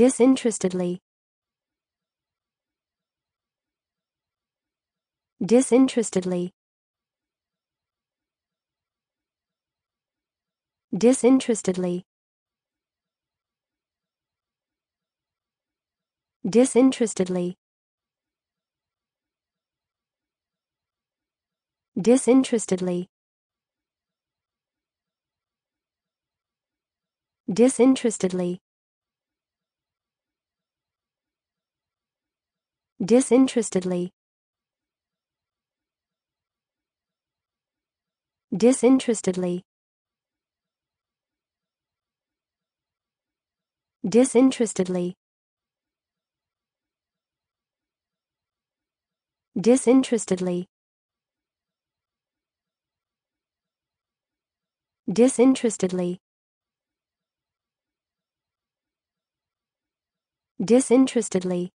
disinterestedly disinterestedly disinterestedly disinterestedly disinterestedly disinterestedly disinterestedly disinterestedly disinterestedly disinterestedly disinterestedly disinterestedly